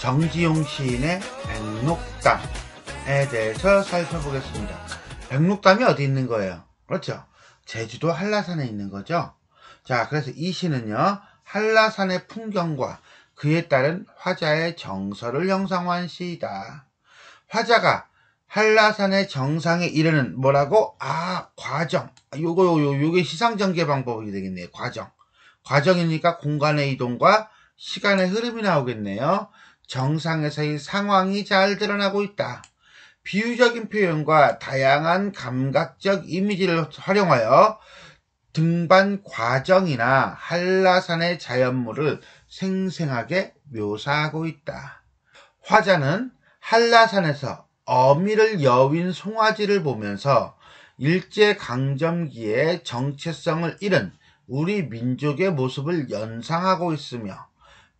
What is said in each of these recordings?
정지용 시인의 백록담에 대해서 살펴보겠습니다. 백록담이 어디 있는 거예요? 그렇죠. 제주도 한라산에 있는 거죠. 자, 그래서 이 시는요. 한라산의 풍경과 그에 따른 화자의 정서를 형상화한 시이다. 화자가 한라산의 정상에 이르는 뭐라고? 아, 과정. 요거, 요거, 요게 시상전개 방법이 되겠네요. 과정. 과정이니까 공간의 이동과 시간의 흐름이 나오겠네요. 정상에서의 상황이 잘 드러나고 있다. 비유적인 표현과 다양한 감각적 이미지를 활용하여 등반 과정이나 한라산의 자연물을 생생하게 묘사하고 있다. 화자는 한라산에서 어미를 여윈 송아지를 보면서 일제강점기의 정체성을 잃은 우리 민족의 모습을 연상하고 있으며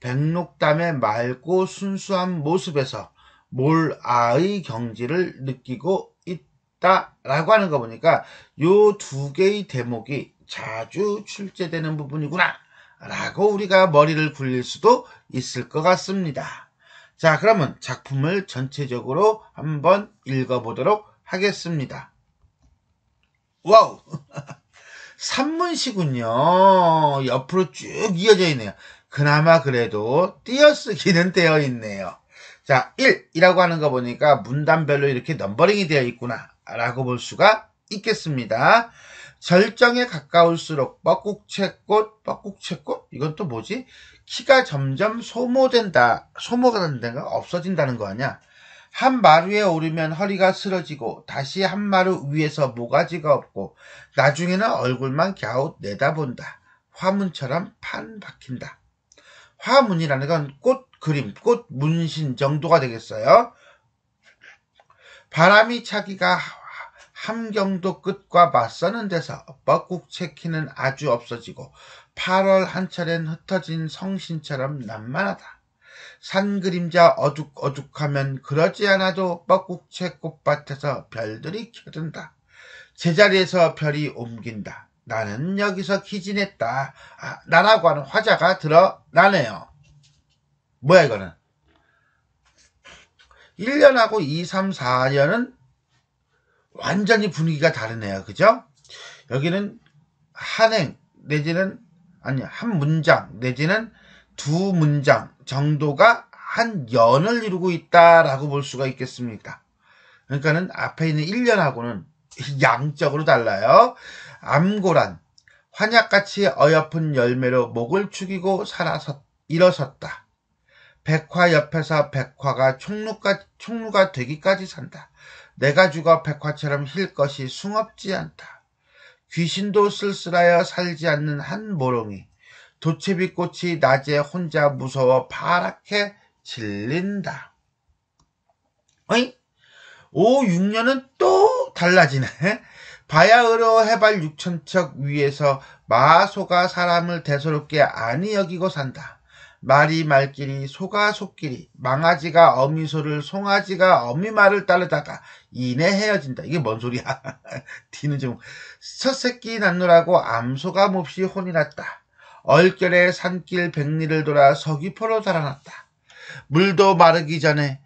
백록담의 맑고 순수한 모습에서 몰아의 경지를 느끼고 있다라고 하는 거 보니까 요 두 개의 대목이 자주 출제되는 부분이구나 라고 우리가 머리를 굴릴 수도 있을 것 같습니다. 자 그러면 작품을 전체적으로 한번 읽어보도록 하겠습니다. 와우! 산문시군요. 옆으로 쭉 이어져 있네요. 그나마 그래도 띄어쓰기는 되어 있네요. 자, 1이라고 하는 거 보니까 문단별로 이렇게 넘버링이 되어 있구나 라고 볼 수가 있겠습니다. 절정에 가까울수록 뻐꾹채꽃, 뻐꾹채꽃? 이건 또 뭐지? 키가 점점 소모된다, 소모가 된다는건 없어진다는 거 아니야? 한 마루에 오르면 허리가 쓰러지고 다시 한 마루 위에서 모가지가 없고 나중에는 얼굴만 갸웃 내다본다. 화문처럼 판 박힌다. 화문이라는 건 꽃 그림, 꽃 문신 정도가 되겠어요. 바람이 차기가 함경도 끝과 맞서는 데서 뻐꾹 채키는 아주 없어지고 8월 한철엔 흩어진 성신처럼 난만하다. 산 그림자 어둑어둑하면 그러지 않아도 뻐꾹채 꽃밭에서 별들이 켜든다. 제자리에서 별이 옮긴다. 나는 여기서 기진했다. 아, 나라고 하는 화자가 드러나네요. 뭐야 이거는? 1년하고 2, 3, 4년은 완전히 분위기가 다르네요. 그죠? 여기는 한 행 내지는 아니 한 문장 내지는 두 문장 정도가 한 연을 이루고 있다라고 볼 수가 있겠습니다. 그러니까는 앞에 있는 1년하고는 양적으로 달라요. 암고란 환약같이 어여쁜 열매로 목을 축이고 살아섰, 일어섰다. 백화 옆에서 백화가 총루가, 총루가 되기까지 산다. 내가 죽어 백화처럼 힐 것이 숭없지 않다. 귀신도 쓸쓸하여 살지 않는 한 모롱이 도채비꽃이 낮에 혼자 무서워 파랗게 질린다. 어이? 오, 6년은 또 달라지네. 바야흐로 해발 육천척 위에서 마 소가 사람을 대수롭게 아니 여기고 산다. 말이 말끼리 소가 속끼리 망아지가 어미소를 송아지가 어미말을 따르다가 이내 헤어진다. 이게 뭔 소리야? 뒤는 좀 첫새끼 낳느라고 암소가 몹시 혼이 났다. 얼결에 산길 백리를 돌아 서귀포로 달아났다. 물도 마르기 전에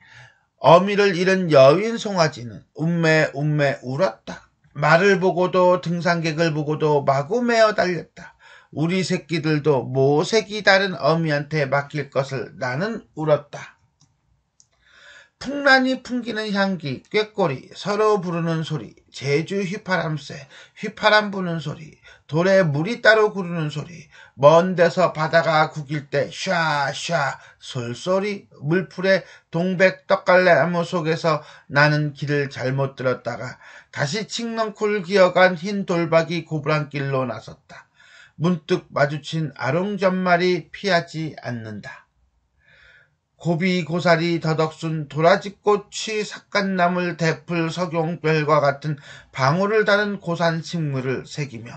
어미를 잃은 여인 송아지는 음매음매 울었다. 말을 보고도 등산객을 보고도 마구 메어 달렸다. 우리 새끼들도 모색이 다른 어미한테 맡길 것을 나는 울었다. 풍란이 풍기는 향기, 꾀꼬리, 서로 부르는 소리, 제주 휘파람새, 휘파람 부는 소리, 돌에 물이 따로 구르는 소리, 먼 데서 바다가 구길 때 샤샤 솔솔이 물풀에 동백 떡갈래 암호 속에서 나는 길을 잘못 들었다가 다시 칭렁쿨 기어간 흰 돌박이 고불한길로 나섰다. 문득 마주친 아롱전말이 피하지 않는다. 고비, 고사리, 더덕순, 도라지꽃이 삭간나물 대풀, 석용별과 같은 방울을 다는 고산 식물을 새기며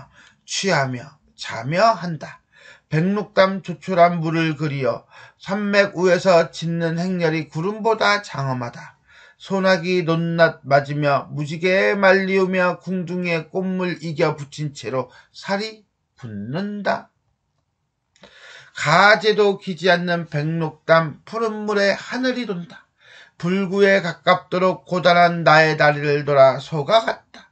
취하며 자며 한다. 백록담 조촐한 물을 그리어 산맥 위에서 짓는 행렬이 구름보다 장엄하다. 소나기 논낱 맞으며 무지개에 말리우며 궁둥이에 꽃물 이겨 붙인 채로 살이 붙는다. 가재도 기지 않는 백록담 푸른 물에 하늘이 돈다. 불구에 가깝도록 고단한 나의 다리를 돌아 소가 갔다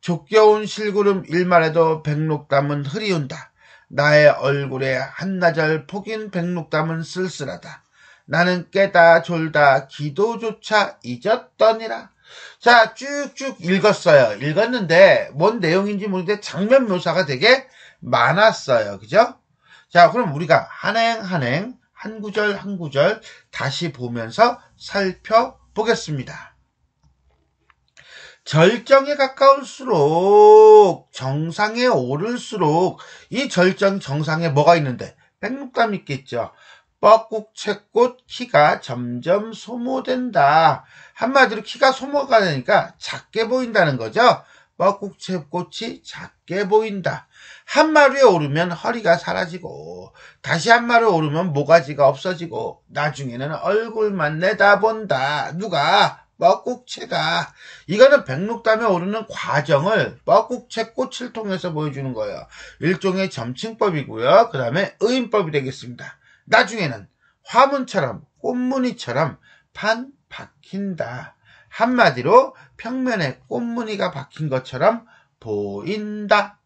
족겨운 실구름 일만해도 백록담은 흐리운다. 나의 얼굴에 한나절 폭인 백록담은 쓸쓸하다. 나는 깨다 졸다 기도조차 잊었더니라. 자, 쭉쭉 읽었어요. 읽었는데 뭔 내용인지 모르는데 장면 묘사가 되게 많았어요. 그죠? 자, 그럼 우리가 한행한 행, 한 구절 한 구절 다시 보면서 살펴보겠습니다. 절정에 가까울수록 정상에 오를수록 이 절정 정상에 뭐가 있는데 백록담 있겠죠. 뻐꾹 채꽃 키가 점점 소모된다. 한마디로 키가 소모가 되니까 작게 보인다는 거죠. 뻐꾹채꽃이 작게 보인다. 한 마루에 오르면 허리가 사라지고 다시 한 마루에 오르면 모가지가 없어지고 나중에는 얼굴만 내다본다. 누가? 뻐꾹채가 이거는 백록담에 오르는 과정을 뻐꾹채 꽃을 통해서 보여주는 거예요. 일종의 점층법이고요. 그 다음에 의인법이 되겠습니다. 나중에는 화문처럼 꽃무늬처럼 판 박힌다. 한마디로 평면에 꽃무늬가 박힌 것처럼 보인다.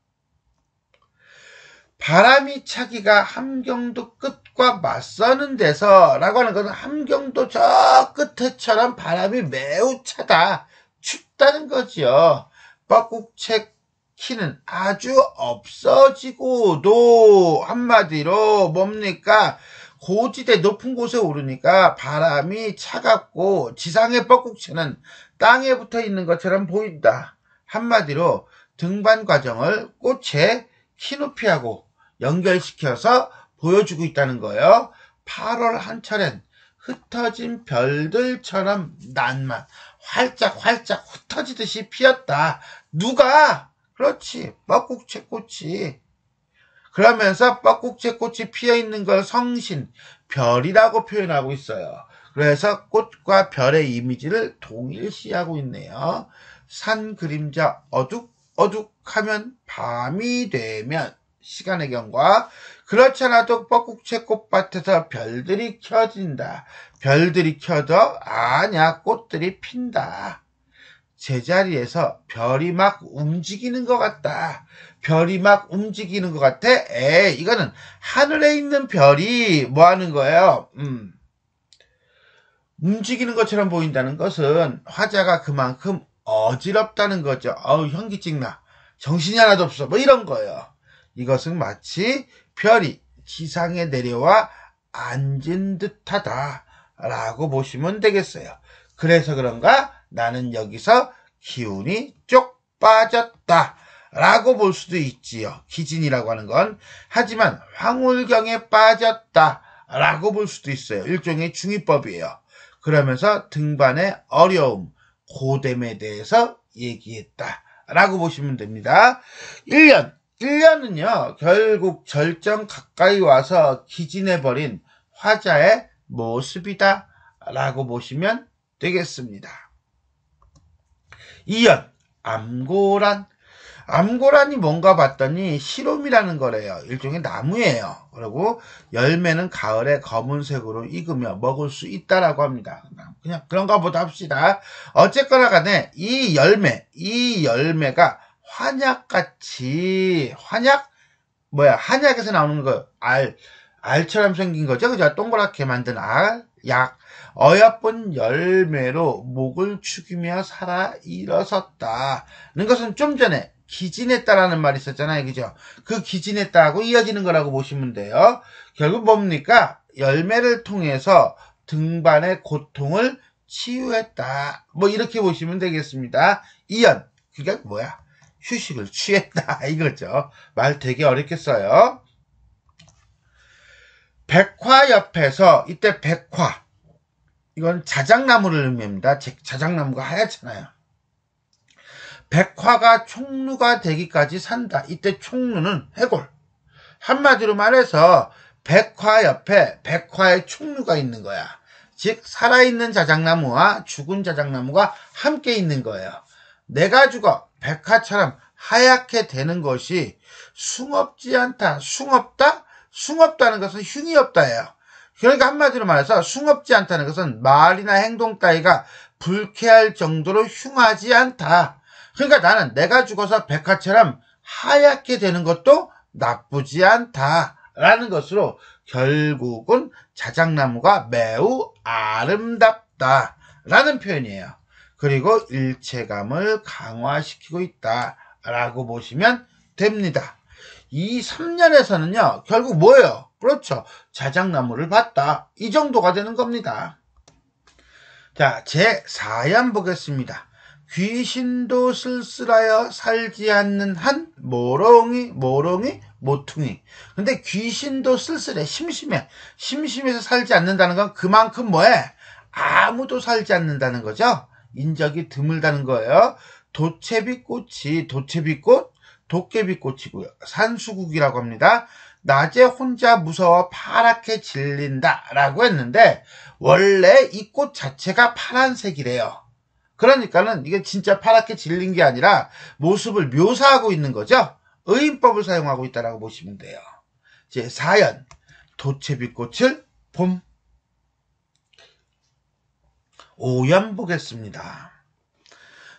바람이 차기가 함경도 끝과 맞서는 데서 라고 하는 것은 함경도 저 끝에처럼 바람이 매우 차다. 춥다는 거지요. 뻐국채 키는 아주 없어지고도 한마디로 뭡니까? 고지대 높은 곳에 오르니까 바람이 차갑고 지상의 뻐꾹치는 땅에 붙어 있는 것처럼 보인다. 한마디로 등반 과정을 꽃에 키높이하고 연결시켜서 보여주고 있다는 거예요. 8월 한철엔 흩어진 별들처럼 낱만 활짝 활짝 흩어지듯이 피었다. 누가? 그렇지. 뻐꾹채 꽃이 그러면서 뻐꾹지 꽃이 피어있는 걸 성신, 별이라고 표현하고 있어요. 그래서 꽃과 별의 이미지를 동일시하고 있네요. 산 그림자 어둑 어둑 하면 밤이 되면 시간의 경과 그렇지 않아도 뻐꾹채 꽃밭에서 별들이 켜진다. 별들이 켜져 아냐 꽃들이 핀다. 제자리에서 별이 막 움직이는 것 같다. 별이 막 움직이는 것 같아? 에 이거는 하늘에 있는 별이 뭐 하는 거예요? 음. 움직이는 것처럼 보인다는 것은 화자가 그만큼 어지럽다는 거죠. 어우, 현기증 나. 정신이 하나도 없어. 뭐 이런 거예요. 이것은 마치 별이 지상에 내려와 앉은 듯하다. 라고 보시면 되겠어요. 그래서 그런가 나는 여기서 기운이 쪽 빠졌다. 라고 볼 수도 있지요. 기진이라고 하는 건. 하지만 황홀경에 빠졌다 라고 볼 수도 있어요. 일종의 중위법이에요. 그러면서 등반의 어려움, 고됨에 대해서 얘기했다 라고 보시면 됩니다. 1년, 1년은요. 결국 절정 가까이 와서 기진해버린 화자의 모습이다 라고 보시면 되겠습니다. 2연, 암고란 암고라니 뭔가 봤더니 실롬이라는 거래요. 일종의 나무예요. 그리고 열매는 가을에 검은색으로 익으며 먹을 수 있다라고 합니다. 그냥 그런가 보다 합시다. 어쨌거나 간에 이 열매, 이 열매가 환약같이 환약 뭐야 한약에서 나오는 거 알, 알처럼 생긴 거죠. 그죠? 동그랗게 만든 알, 약, 어여쁜 열매로 목을 축이며 살아 일어섰다. 는 것은 좀 전에 기진했다라는 말이 있었잖아요. 그죠? 그 기진했다고 이어지는 거라고 보시면 돼요. 결국 뭡니까? 열매를 통해서 등반의 고통을 치유했다. 뭐 이렇게 보시면 되겠습니다. 이연, 그게 뭐야? 휴식을 취했다. 이거죠. 말 되게 어렵겠어요. 백화 옆에서 이때 백화 이건 자작나무를 의미합니다. 자작나무가 하얗잖아요. 백화가 총루가 되기까지 산다. 이때 총루는 해골. 한마디로 말해서 백화 옆에 백화의 총루가 있는 거야. 즉 살아있는 자작나무와 죽은 자작나무가 함께 있는 거예요. 내가 죽어 백화처럼 하얗게 되는 것이 숭없지 않다. 숭없다? 숭없다는 것은 흉이 없다예요. 그러니까 한마디로 말해서 숭없지 않다는 것은 말이나 행동 따위가 불쾌할 정도로 흉하지 않다. 그러니까 나는 내가 죽어서 백화처럼 하얗게 되는 것도 나쁘지 않다라는 것으로 결국은 자작나무가 매우 아름답다라는 표현이에요. 그리고 일체감을 강화시키고 있다라고 보시면 됩니다. 이 3년에서는요, 결국 뭐예요? 그렇죠. 자작나무를 봤다. 이 정도가 되는 겁니다. 자, 제 4연 보겠습니다. 귀신도 쓸쓸하여 살지 않는 한 모롱이 모롱이 모퉁이 근데 귀신도 쓸쓸해 심심해 심심해서 살지 않는다는 건 그만큼 뭐해 아무도 살지 않는다는 거죠 인적이 드물다는 거예요 도채비꽃이 도채비꽃 도깨비꽃이고요 산수국이라고 합니다 낮에 혼자 무서워 파랗게 질린다 라고 했는데 원래 이 꽃 자체가 파란색이래요 그러니까는 이게 진짜 파랗게 질린 게 아니라 모습을 묘사하고 있는 거죠. 의인법을 사용하고 있다라고 보시면 돼요. 제4연 도채비꽃을 봄 5연 보겠습니다.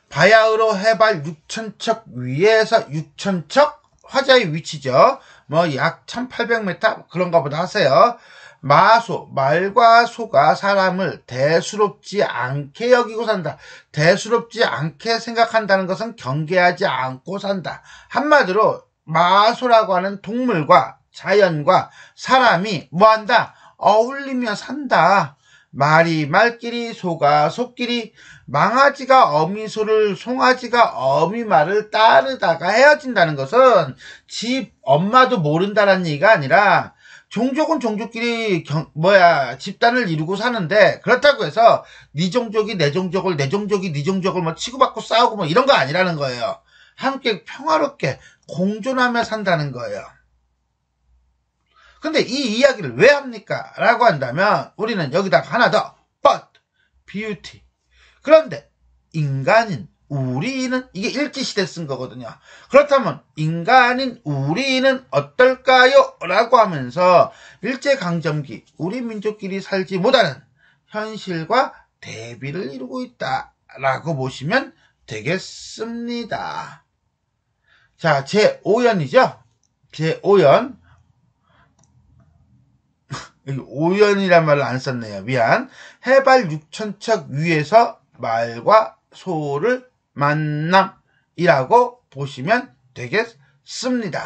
바야흐로 해발 6천척 위에서 6천척 화자의 위치죠. 뭐 약 1800m 그런가 보다 하세요. 마소, 말과 소가 사람을 대수롭지 않게 여기고 산다. 대수롭지 않게 생각한다는 것은 경계하지 않고 산다. 한마디로 마소라고 하는 동물과 자연과 사람이 뭐한다? 어울리며 산다. 말이 말끼리, 소가 소끼리, 망아지가 어미소를, 송아지가 어미말을 따르다가 헤어진다는 것은 집 엄마도 모른다는 얘기가 아니라 종족은 종족끼리 경, 뭐야 집단을 이루고 사는데 그렇다고 해서 네 종족이 내 종족을 내 종족이 네 종족을 뭐 치고받고 싸우고 뭐 이런 거 아니라는 거예요. 함께 평화롭게 공존하며 산다는 거예요. 근데 이 이야기를 왜 합니까? 라고 한다면 우리는 여기다가 하나 더 but, beauty. 그런데 인간인 우리는 이게 일제시대 쓴 거거든요. 그렇다면 인간인 우리는 어떨까요? 라고 하면서 일제강점기 우리 민족끼리 살지 못하는 현실과 대비를 이루고 있다 라고 보시면 되겠습니다. 자, 제 5연이죠? 제 5연. 5연이란 말을 안 썼네요. 미안. 해발 6천척 위에서 말과 소를 만남이라고 보시면 되겠습니다.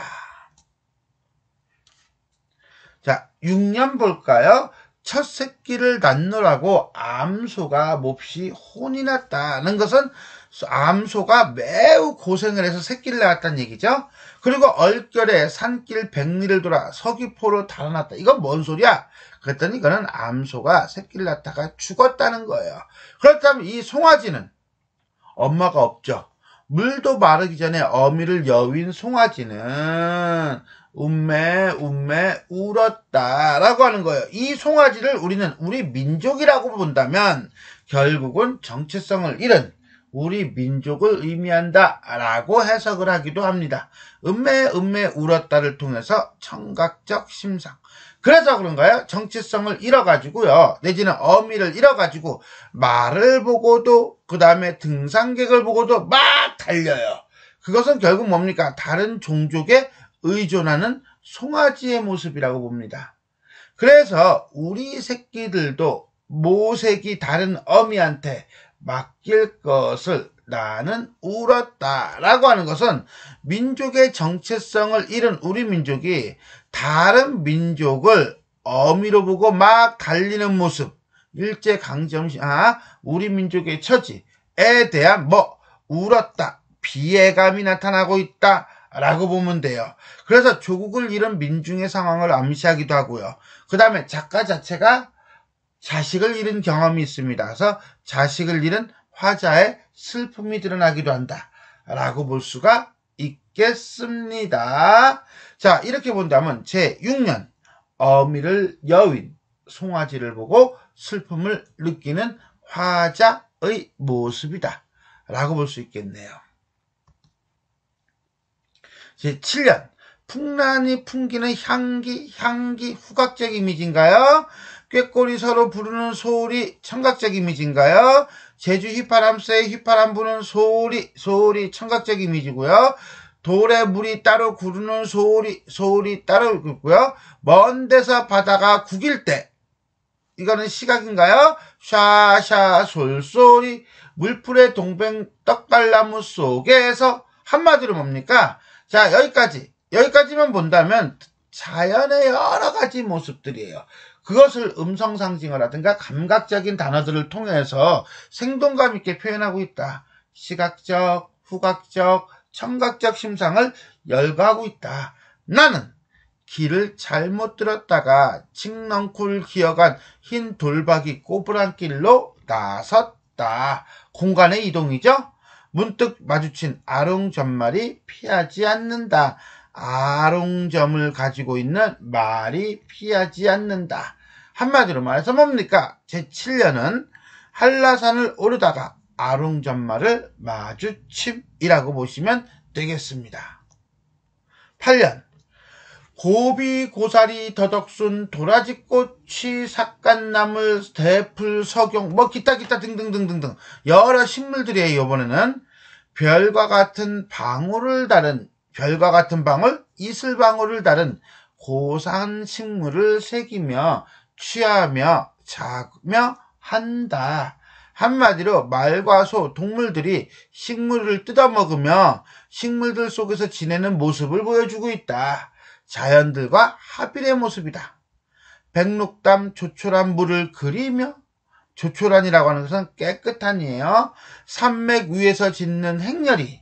자, 6년 볼까요? 첫 새끼를 낳느라고 암소가 몹시 혼이 났다는 것은 암소가 매우 고생을 해서 새끼를 낳았다는 얘기죠. 그리고 얼결에 산길 백리를 돌아 서귀포로 달아났다. 이건 뭔 소리야? 그랬더니 이거는 암소가 새끼를 낳다가 죽었다는 거예요. 그렇다면 이 송아지는 엄마가 없죠. 물도 마르기 전에 어미를 여윈 송아지는 음매 음매 울었다라고 하는 거예요. 이 송아지를 우리는 우리 민족이라고 본다면 결국은 정체성을 잃은 우리 민족을 의미한다라고 해석을 하기도 합니다. 음매 음매 울었다를 통해서 청각적 심상 그래서 그런가요? 정체성을 잃어가지고요. 내지는 어미를 잃어가지고 말을 보고도 그 다음에 등산객을 보고도 막 달려요. 그것은 결국 뭡니까? 다른 종족에 의존하는 송아지의 모습이라고 봅니다. 그래서 우리 새끼들도 모색이 다른 어미한테 맡길 것을 나는 울었다 라고 하는 것은 민족의 정체성을 잃은 우리 민족이 다른 민족을 어미로 보고 막 달리는 모습, 일제강점시, 아, 우리 민족의 처지에 대한 뭐, 울었다, 비애감이 나타나고 있다 라고 보면 돼요. 그래서 조국을 잃은 민중의 상황을 암시하기도 하고요. 그 다음에 작가 자체가 자식을 잃은 경험이 있습니다. 그래서 자식을 잃은 화자의 슬픔이 드러나기도 한다. 라고 볼 수가 있겠습니다. 자, 이렇게 본다면 제6년 어미를 여윈 송아지를 보고 슬픔을 느끼는 화자의 모습이다. 라고 볼 수 있겠네요. 제7년 풍란이 풍기는 향기, 향기, 후각적 이미지인가요? 꾀꼬리 서로 부르는 소울이 청각적 이미지인가요? 제주 휘파람새의 휘파람 부는 소울이소울이 청각적 이미지고요. 돌에 물이 따로 구르는 소울이소울이 따로 있고요. 먼 데서 바다가 구길 때 이거는 시각인가요? 샤샤 솔솔이 물풀의 동백 떡갈나무 속에서 한마디로 뭡니까? 자 여기까지 여기까지만 본다면 자연의 여러 가지 모습들이에요. 그것을 음성 상징어라든가 감각적인 단어들을 통해서 생동감 있게 표현하고 있다. 시각적, 후각적, 청각적 심상을 열거하고 있다. 나는 길을 잘못 들었다가 칡넝쿨 기어간 흰 돌박이 꼬부란 길로 나섰다. 공간의 이동이죠? 문득 마주친 아롱 전말이 피하지 않는다. 아롱점을 가지고 있는 말이 피하지 않는다. 한마디로 말해서 뭡니까? 제7년은 한라산을 오르다가 아롱점마를 마주침이라고 보시면 되겠습니다. 8년 고비 고사리 더덕순 도라지꽃이 삭간나물 대풀 석용 뭐 기타 기타 등등등등등 여러 식물들이에요 이번에는 별과 같은 방울을 다른 별과 같은 방울, 이슬방울을 다른 고산 식물을 새기며 취하며 자며 한다. 한마디로 말과 소, 동물들이 식물을 뜯어먹으며 식물들 속에서 지내는 모습을 보여주고 있다. 자연들과 합일의 모습이다. 백록담 조촐한 물을 그리며 조촐한이라고 하는 것은 깨끗한이에요. 산맥 위에서 짓는 행렬이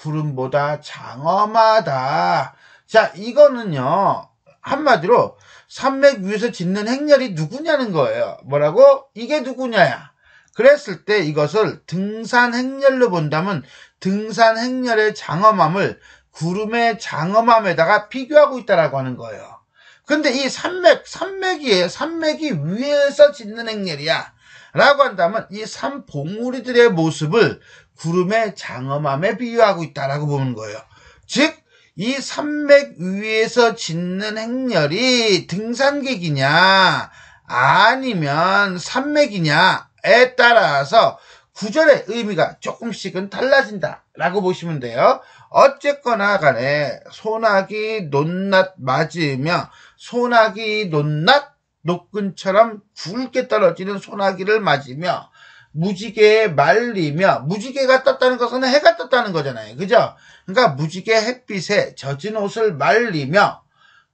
구름보다 장엄하다. 자, 이거는요. 한마디로 산맥 위에서 짓는 행렬이 누구냐는 거예요. 뭐라고? 이게 누구냐야. 그랬을 때 이것을 등산 행렬로 본다면 등산 행렬의 장엄함을 구름의 장엄함에다가 비교하고 있다라고 하는 거예요. 근데 이 산맥, 산맥이 산맥이 위에서 짓는 행렬이야. 라고 한다면 이 산봉우리들의 모습을 구름의 장엄함에 비유하고 있다라고 보는 거예요. 즉, 이 산맥 위에서 짓는 행렬이 등산객이냐, 아니면 산맥이냐에 따라서 구절의 의미가 조금씩은 달라진다라고 보시면 돼요. 어쨌거나 간에 소나기 논낱 맞으며 소나기 논낱 녹근처럼 굵게 떨어지는 소나기를 맞으며 무지개에 말리며 무지개가 떴다는 것은 해가 떴다는 거잖아요. 그죠? 그러니까 무지개 햇빛에 젖은 옷을 말리며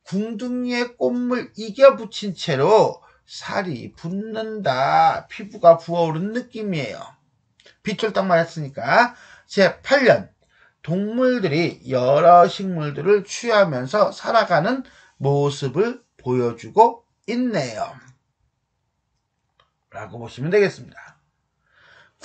궁둥이의 꽃물 이겨 붙인 채로 살이 붙는다. 피부가 부어오른 느낌이에요. 비철딱 말했으니까. 제8년 동물들이 여러 식물들을 취하면서 살아가는 모습을 보여주고 있네요. 라고 보시면 되겠습니다.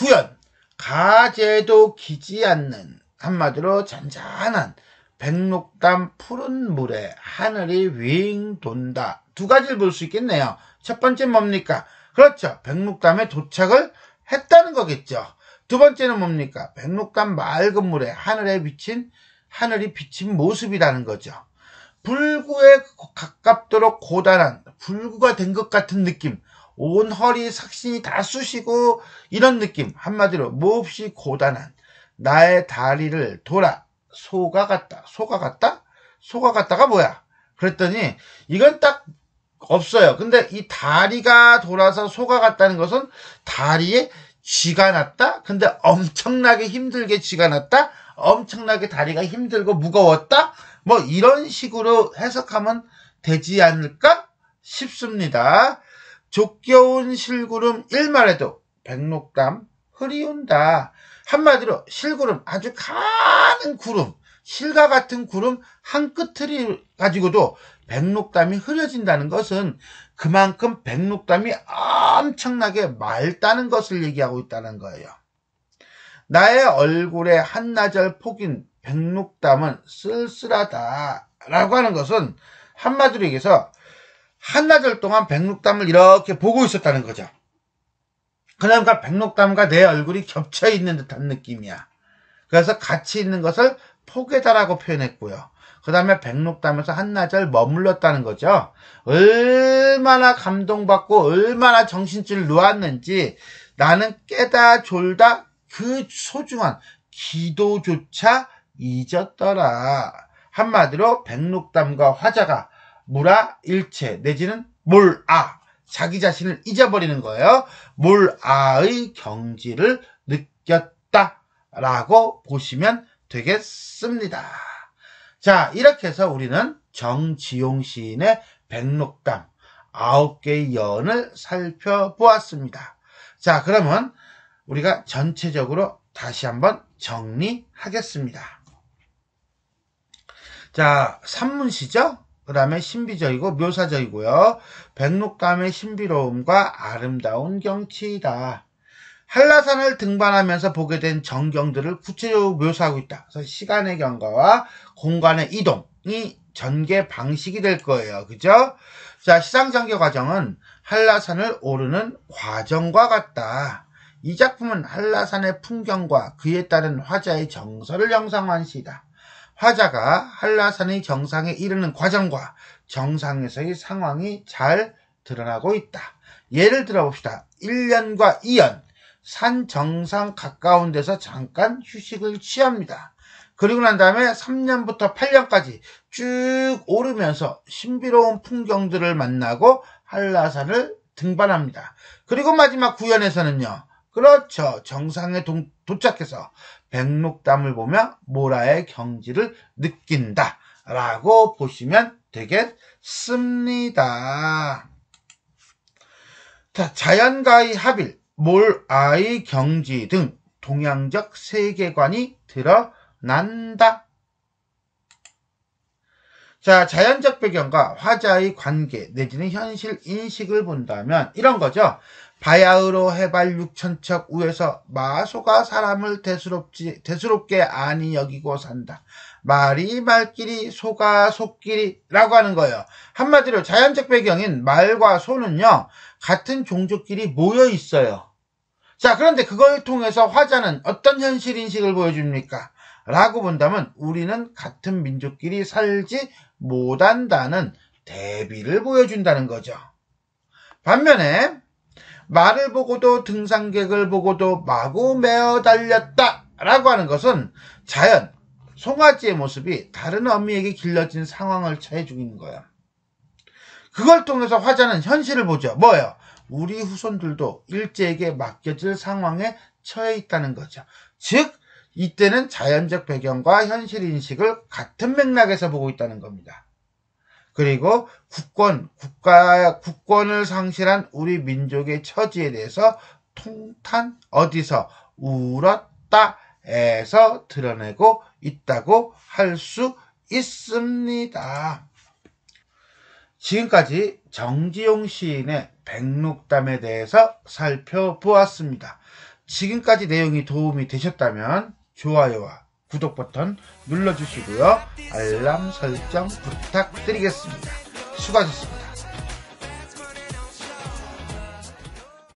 구연 가재도 기지 않는 한마디로 잔잔한 백록담 푸른 물에 하늘이 윙 돈다. 두 가지를 볼 수 있겠네요. 첫 번째 뭡니까? 그렇죠. 백록담에 도착을 했다는 거겠죠. 두 번째는 뭡니까? 백록담 맑은 물에 하늘에 비친 하늘이 비친 모습이라는 거죠. 불구에 가깝도록 고단한 불구가 된 것 같은 느낌. 온 허리 삭신이 다 쑤시고 이런 느낌 한마디로 몹시 고단한 나의 다리를 돌아 소가 갔다 소가 갔다 소가 갔다가 뭐야 그랬더니 이건 딱 없어요 근데 이 다리가 돌아서 소가 갔다는 것은 다리에 쥐가 났다 근데 엄청나게 힘들게 쥐가 났다 엄청나게 다리가 힘들고 무거웠다 뭐 이런 식으로 해석하면 되지 않을까 싶습니다 족겨운 실구름 일말에도 백록담 흐리운다. 한마디로 실구름 아주 가는 구름 실과 같은 구름 한 끝을 가지고도 백록담이 흐려진다는 것은 그만큼 백록담이 엄청나게 맑다는 것을 얘기하고 있다는 거예요. 나의 얼굴에 한나절 폭인 백록담은 쓸쓸하다 라고 하는 것은 한마디로 얘기해서 한나절 동안 백록담을 이렇게 보고 있었다는 거죠. 그러니까 백록담과 내 얼굴이 겹쳐 있는 듯한 느낌이야. 그래서 같이 있는 것을 포개다라고 표현했고요. 그 다음에 백록담에서 한나절 머물렀다는 거죠. 얼마나 감동받고 얼마나 정신줄 놓았는지 나는 깨다 졸다 그 소중한 기도조차 잊었더라. 한마디로 백록담과 화자가 무라일체 내지는 몰아 자기 자신을 잊어버리는 거예요. 몰아의 경지를 느꼈다라고 보시면 되겠습니다. 자 이렇게 해서 우리는 정지용 시인의 백록담 아홉 개의 연을 살펴보았습니다. 자 그러면 우리가 전체적으로 다시 한번 정리하겠습니다. 자, 산문시죠? 그 다음에 신비적이고 묘사적이고요. 백록담의 신비로움과 아름다운 경치이다. 한라산을 등반하면서 보게 된 전경들을 구체적으로 묘사하고 있다. 그래서 시간의 경과와 공간의 이동이 전개 방식이 될 거예요. 그죠? 자, 시상 전개 과정은 한라산을 오르는 과정과 같다. 이 작품은 한라산의 풍경과 그에 따른 화자의 정서를 영상화한 시다. 화자가 한라산의 정상에 이르는 과정과 정상에서의 상황이 잘 드러나고 있다. 예를 들어 봅시다. 1년과 2년 산 정상 가까운 데서 잠깐 휴식을 취합니다. 그리고 난 다음에 3년부터 8년까지 쭉 오르면서 신비로운 풍경들을 만나고 한라산을 등반합니다. 그리고 마지막 구연에서는요. 그렇죠. 정상의 동, 도착해서 백록담을 보며 모라의 경지를 느낀다 라고 보시면 되겠습니다. 자, 자연가의 합일, 몰아의 경지 등 동양적 세계관이 드러난다. 자, 자연적 배경과 화자의 관계 내지는 현실 인식을 본다면 이런 거죠. 바야흐로 해발 6천척 우에서 마소가 사람을 대수롭지, 대수롭게 아니 여기고 산다. 말이 말끼리, 소가 속끼리라고 하는 거예요. 한마디로 자연적 배경인 말과 소는요, 같은 종족끼리 모여 있어요. 자, 그런데 그걸 통해서 화자는 어떤 현실 인식을 보여줍니까? 라고 본다면 우리는 같은 민족끼리 살지 못한다는 대비를 보여준다는 거죠. 반면에 말을 보고도 등산객을 보고도 마구 메어 달렸다 라고 하는 것은 자연, 송아지의 모습이 다른 어미에게 길러진 상황을 차해 죽이는 거야. 그걸 통해서 화자는 현실을 보죠. 뭐예요? 우리 후손들도 일제에게 맡겨질 상황에 처해 있다는 거죠. 즉, 이때는 자연적 배경과 현실 인식을 같은 맥락에서 보고 있다는 겁니다. 그리고 국권, 국가, 국권을 상실한 우리 민족의 처지에 대해서 통탄 어디서 울었다에서 드러내고 있다고 할 수 있습니다. 지금까지 정지용 시인의 백록담에 대해서 살펴보았습니다. 지금까지 내용이 도움이 되셨다면 좋아요와 구독 버튼 눌러주시고요. 알람 설정 부탁드리겠습니다. 수고하셨습니다.